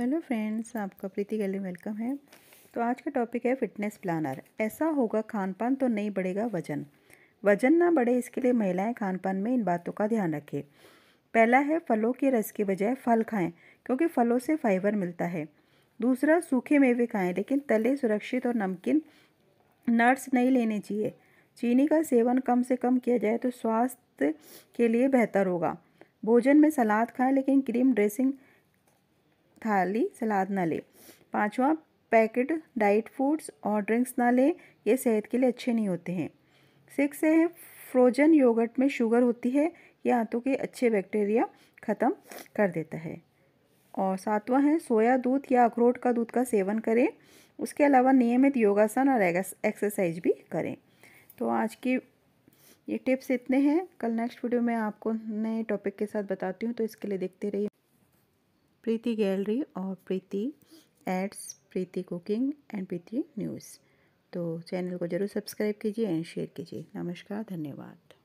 hello friends आपका प्रीति गली welcome है तो आज का टॉपिक है फिटनेस प्लानर ऐसा होगा खान पान तो नहीं बढ़ेगा वजन वजन ना बढ़े इसके लिए महिलाएं खान पान में इन बातों का ध्यान रखें पहला है फलों के रस के बजाय फल खाएं क्योंकि फलों से फाइबर मिलता है दूसरा सूखे मेवे खाएं लेकिन तले सुरक्षित और नमकीन नट्स नहीं लेने चाहिए चीनी का सेवन कम से कम किया जाए तो स्वास्थ्य के लिए बेहतर होगा भोजन में सलाद खाएं लेकिन क्रीम ड्रेसिंग थाली सलाद ना लें पाँचवा पैकेट डाइट फूड्स और ड्रिंक्स ना लें ये सेहत के लिए अच्छे नहीं होते हैं सिक्स है फ्रोजन योगर्ट में शुगर होती है ये आंतों के अच्छे बैक्टीरिया ख़त्म कर देता है और सातवां है सोया दूध या अखरोट का दूध का सेवन करें उसके अलावा नियमित योगासन और एक्सरसाइज भी करें तो आज की ये टिप्स इतने हैं कल नेक्स्ट वीडियो में आपको नए टॉपिक के साथ बताती हूँ तो इसके लिए देखते रहिए प्रीति गैलरी और Preeti ads Preeti cooking and Preeti news तो चैनल को ज़रूर सब्सक्राइब कीजिए एंड शेयर कीजिए नमस्कार धन्यवाद